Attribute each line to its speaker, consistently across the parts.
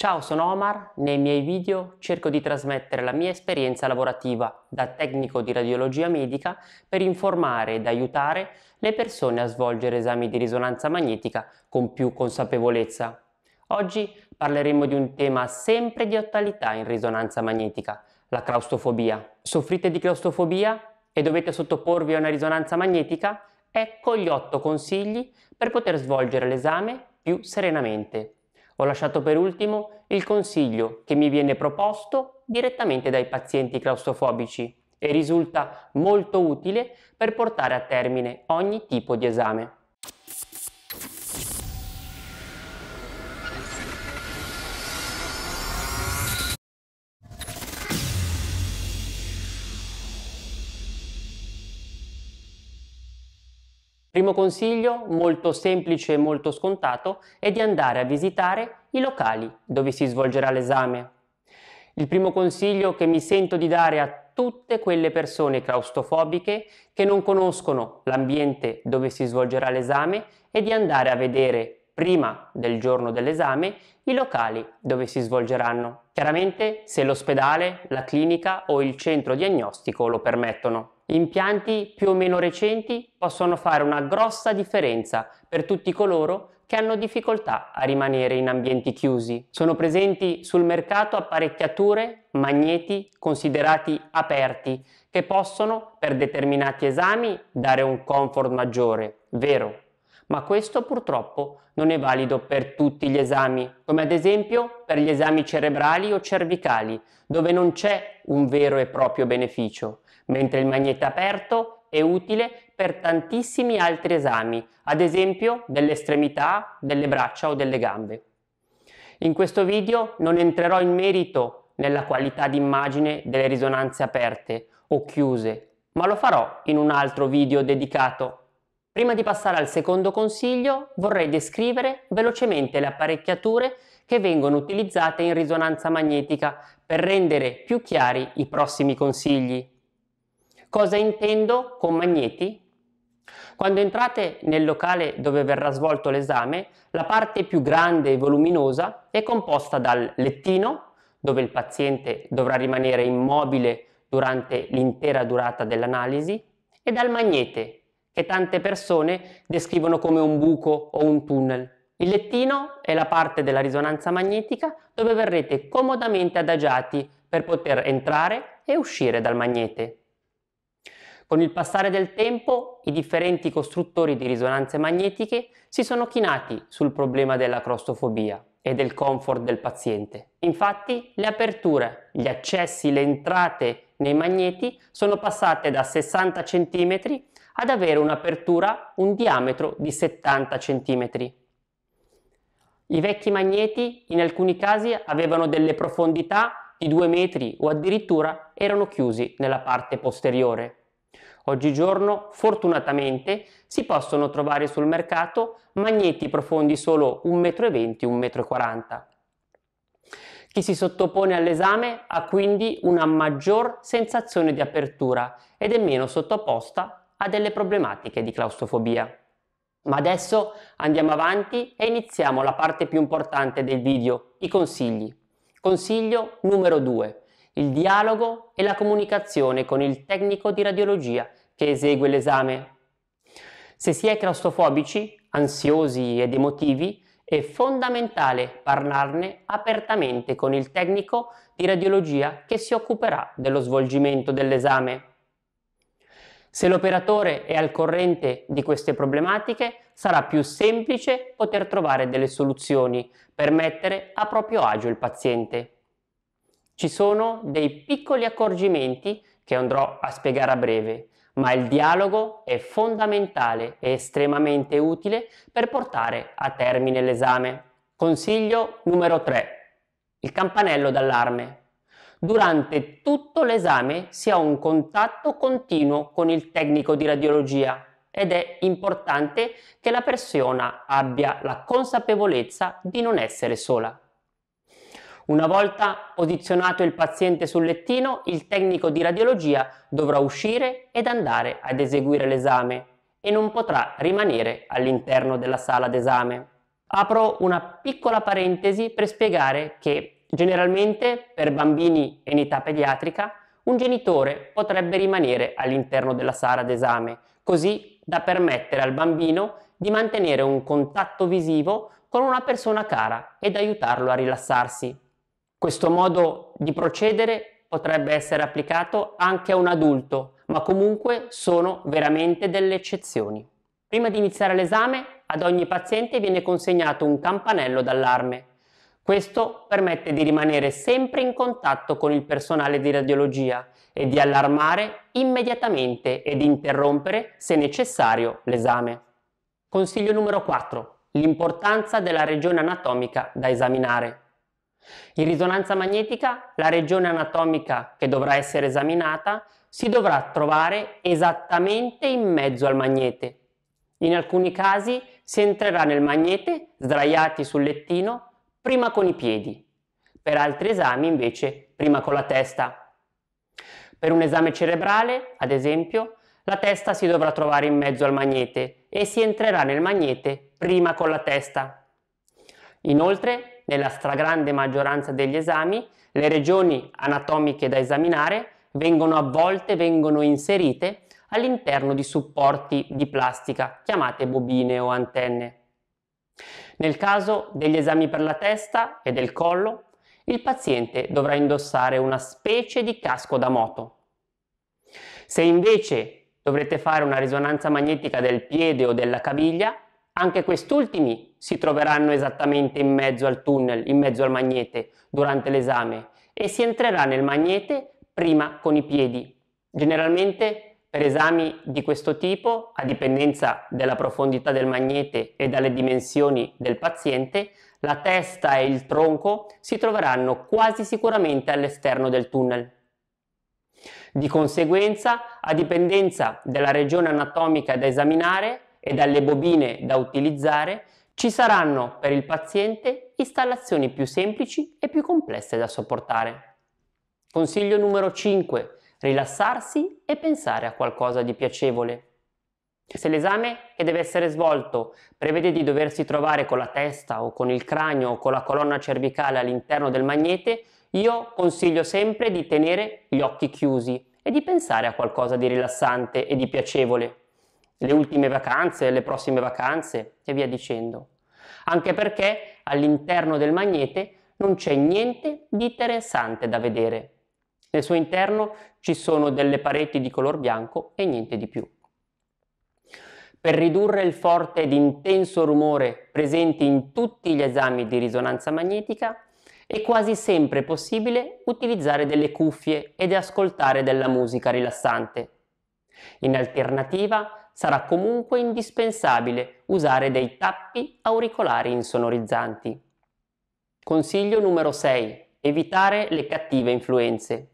Speaker 1: Ciao, sono Omar. Nei miei video cerco di trasmettere la mia esperienza lavorativa da tecnico di radiologia medica per informare ed aiutare le persone a svolgere esami di risonanza magnetica con più consapevolezza. Oggi parleremo di un tema sempre di attualità in risonanza magnetica, la claustrofobia. Soffrite di claustrofobia e dovete sottoporvi a una risonanza magnetica? Ecco gli 8 consigli per poter svolgere l'esame più serenamente. Ho lasciato per ultimo il consiglio che mi viene proposto direttamente dai pazienti claustrofobici e risulta molto utile per portare a termine ogni tipo di esame. Primo consiglio, molto semplice e molto scontato, è di andare a visitare i locali dove si svolgerà l'esame. Il primo consiglio che mi sento di dare a tutte quelle persone claustrofobiche che non conoscono l'ambiente dove si svolgerà l'esame è di andare a vedere prima del giorno dell'esame i locali dove si svolgeranno, chiaramente se l'ospedale, la clinica o il centro diagnostico lo permettono. Impianti più o meno recenti possono fare una grossa differenza per tutti coloro che hanno difficoltà a rimanere in ambienti chiusi. Sono presenti sul mercato apparecchiature, magneti considerati aperti che possono per determinati esami dare un comfort maggiore, vero? Ma questo purtroppo non è valido per tutti gli esami, come ad esempio per gli esami cerebrali o cervicali, dove non c'è un vero e proprio beneficio mentre il magnete aperto è utile per tantissimi altri esami, ad esempio delle estremità, delle braccia o delle gambe. In questo video non entrerò in merito nella qualità d'immagine delle risonanze aperte o chiuse, ma lo farò in un altro video dedicato. Prima di passare al secondo consiglio vorrei descrivere velocemente le apparecchiature che vengono utilizzate in risonanza magnetica per rendere più chiari i prossimi consigli. Cosa intendo con magneti? Quando entrate nel locale dove verrà svolto l'esame, la parte più grande e voluminosa è composta dal lettino, dove il paziente dovrà rimanere immobile durante l'intera durata dell'analisi, e dal magnete, che tante persone descrivono come un buco o un tunnel. Il lettino è la parte della risonanza magnetica dove verrete comodamente adagiati per poter entrare e uscire dal magnete. Con il passare del tempo, i differenti costruttori di risonanze magnetiche si sono chinati sul problema della crostofobia e del comfort del paziente. Infatti, le aperture, gli accessi, le entrate nei magneti sono passate da 60 cm ad avere un'apertura un diametro di 70 cm. I vecchi magneti in alcuni casi avevano delle profondità di 2 metri o addirittura erano chiusi nella parte posteriore. Oggigiorno, fortunatamente, si possono trovare sul mercato magneti profondi solo 1,20 m, 1,40 m. Chi si sottopone all'esame ha quindi una maggior sensazione di apertura ed è meno sottoposta a delle problematiche di claustrofobia. Ma adesso andiamo avanti e iniziamo la parte più importante del video, i consigli. Consiglio numero 2 il dialogo e la comunicazione con il tecnico di radiologia che esegue l'esame. Se si è claustrofobici, ansiosi ed emotivi, è fondamentale parlarne apertamente con il tecnico di radiologia che si occuperà dello svolgimento dell'esame. Se l'operatore è al corrente di queste problematiche, sarà più semplice poter trovare delle soluzioni per mettere a proprio agio il paziente ci sono dei piccoli accorgimenti che andrò a spiegare a breve, ma il dialogo è fondamentale e estremamente utile per portare a termine l'esame. Consiglio numero 3. Il campanello d'allarme. Durante tutto l'esame si ha un contatto continuo con il tecnico di radiologia ed è importante che la persona abbia la consapevolezza di non essere sola. Una volta posizionato il paziente sul lettino, il tecnico di radiologia dovrà uscire ed andare ad eseguire l'esame e non potrà rimanere all'interno della sala d'esame. Apro una piccola parentesi per spiegare che generalmente per bambini in età pediatrica un genitore potrebbe rimanere all'interno della sala d'esame, così da permettere al bambino di mantenere un contatto visivo con una persona cara ed aiutarlo a rilassarsi. Questo modo di procedere potrebbe essere applicato anche a un adulto, ma comunque sono veramente delle eccezioni. Prima di iniziare l'esame, ad ogni paziente viene consegnato un campanello d'allarme. Questo permette di rimanere sempre in contatto con il personale di radiologia e di allarmare immediatamente ed interrompere, se necessario, l'esame. Consiglio numero 4. L'importanza della regione anatomica da esaminare. In risonanza magnetica la regione anatomica che dovrà essere esaminata si dovrà trovare esattamente in mezzo al magnete. In alcuni casi si entrerà nel magnete sdraiati sul lettino prima con i piedi, per altri esami invece prima con la testa. Per un esame cerebrale, ad esempio, la testa si dovrà trovare in mezzo al magnete e si entrerà nel magnete prima con la testa. Inoltre nella stragrande maggioranza degli esami, le regioni anatomiche da esaminare vengono avvolte, vengono inserite all'interno di supporti di plastica chiamate bobine o antenne. Nel caso degli esami per la testa e del collo, il paziente dovrà indossare una specie di casco da moto. Se invece dovrete fare una risonanza magnetica del piede o della caviglia, anche quest'ultimi si troveranno esattamente in mezzo al tunnel, in mezzo al magnete durante l'esame e si entrerà nel magnete prima con i piedi. Generalmente per esami di questo tipo, a dipendenza della profondità del magnete e dalle dimensioni del paziente, la testa e il tronco si troveranno quasi sicuramente all'esterno del tunnel. Di conseguenza, a dipendenza della regione anatomica da esaminare e dalle bobine da utilizzare, ci saranno per il paziente installazioni più semplici e più complesse da sopportare. Consiglio numero 5. Rilassarsi e pensare a qualcosa di piacevole. Se l'esame che deve essere svolto prevede di doversi trovare con la testa o con il cranio o con la colonna cervicale all'interno del magnete, io consiglio sempre di tenere gli occhi chiusi e di pensare a qualcosa di rilassante e di piacevole le ultime vacanze, le prossime vacanze e via dicendo. Anche perché all'interno del magnete non c'è niente di interessante da vedere. Nel suo interno ci sono delle pareti di color bianco e niente di più. Per ridurre il forte ed intenso rumore presente in tutti gli esami di risonanza magnetica, è quasi sempre possibile utilizzare delle cuffie ed ascoltare della musica rilassante. In alternativa, sarà comunque indispensabile usare dei tappi auricolari insonorizzanti. Consiglio numero 6. Evitare le cattive influenze.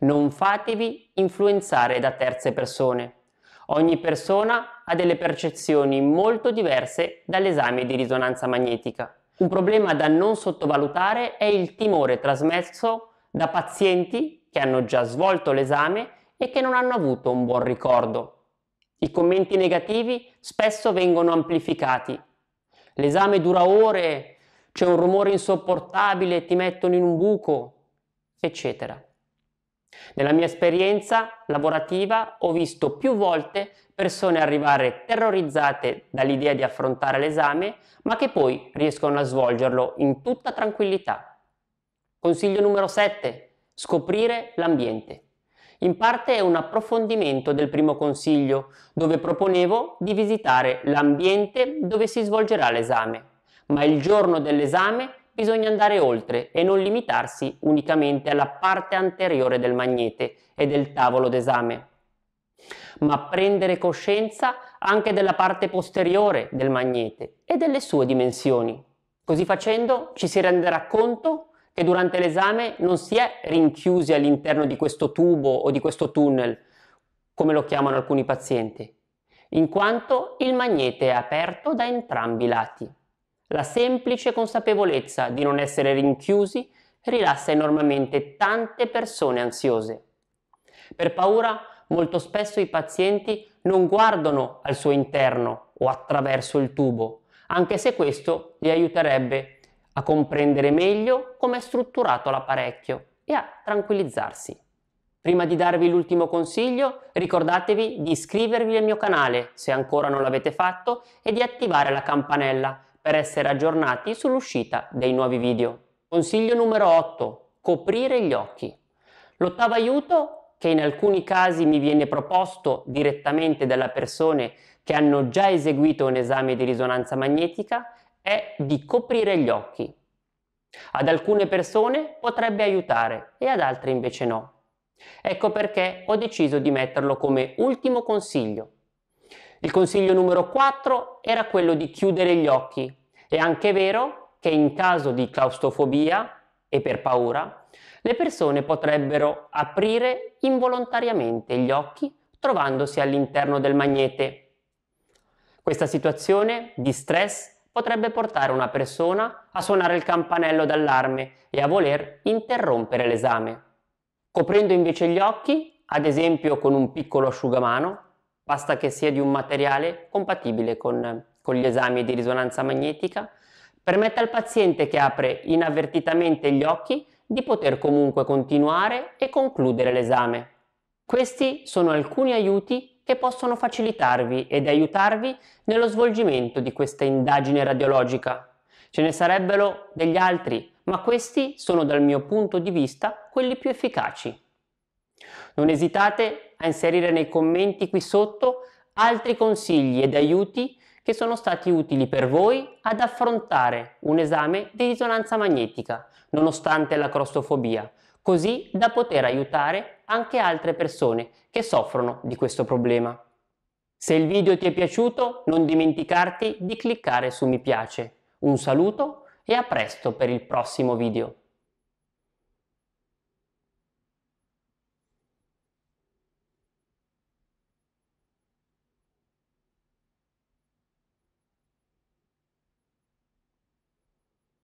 Speaker 1: Non fatevi influenzare da terze persone. Ogni persona ha delle percezioni molto diverse dall'esame di risonanza magnetica. Un problema da non sottovalutare è il timore trasmesso da pazienti che hanno già svolto l'esame e che non hanno avuto un buon ricordo i commenti negativi spesso vengono amplificati. L'esame dura ore, c'è un rumore insopportabile, ti mettono in un buco, eccetera. Nella mia esperienza lavorativa ho visto più volte persone arrivare terrorizzate dall'idea di affrontare l'esame, ma che poi riescono a svolgerlo in tutta tranquillità. Consiglio numero 7. Scoprire l'ambiente. In parte è un approfondimento del primo consiglio, dove proponevo di visitare l'ambiente dove si svolgerà l'esame. Ma il giorno dell'esame bisogna andare oltre e non limitarsi unicamente alla parte anteriore del magnete e del tavolo d'esame, ma prendere coscienza anche della parte posteriore del magnete e delle sue dimensioni. Così facendo ci si renderà conto che durante l'esame non si è rinchiusi all'interno di questo tubo o di questo tunnel, come lo chiamano alcuni pazienti, in quanto il magnete è aperto da entrambi i lati. La semplice consapevolezza di non essere rinchiusi rilassa enormemente tante persone ansiose. Per paura, molto spesso i pazienti non guardano al suo interno o attraverso il tubo, anche se questo li aiuterebbe a comprendere meglio come è strutturato l'apparecchio e a tranquillizzarsi. Prima di darvi l'ultimo consiglio, ricordatevi di iscrivervi al mio canale se ancora non l'avete fatto e di attivare la campanella per essere aggiornati sull'uscita dei nuovi video. Consiglio numero 8. Coprire gli occhi. L'ottavo aiuto, che in alcuni casi mi viene proposto direttamente dalle persone che hanno già eseguito un esame di risonanza magnetica, è di coprire gli occhi. Ad alcune persone potrebbe aiutare e ad altre invece no. Ecco perché ho deciso di metterlo come ultimo consiglio. Il consiglio numero 4 era quello di chiudere gli occhi. È anche vero che in caso di claustrofobia e per paura, le persone potrebbero aprire involontariamente gli occhi trovandosi all'interno del magnete. Questa situazione di stress potrebbe portare una persona a suonare il campanello d'allarme e a voler interrompere l'esame. Coprendo invece gli occhi, ad esempio con un piccolo asciugamano, basta che sia di un materiale compatibile con, con gli esami di risonanza magnetica, permette al paziente che apre inavvertitamente gli occhi di poter comunque continuare e concludere l'esame. Questi sono alcuni aiuti che possono facilitarvi ed aiutarvi nello svolgimento di questa indagine radiologica. Ce ne sarebbero degli altri, ma questi sono dal mio punto di vista quelli più efficaci. Non esitate a inserire nei commenti qui sotto altri consigli ed aiuti che sono stati utili per voi ad affrontare un esame di risonanza magnetica, nonostante la crostofobia, così da poter aiutare anche altre persone che soffrono di questo problema. Se il video ti è piaciuto non dimenticarti di cliccare su mi piace. Un saluto e a presto per il prossimo video.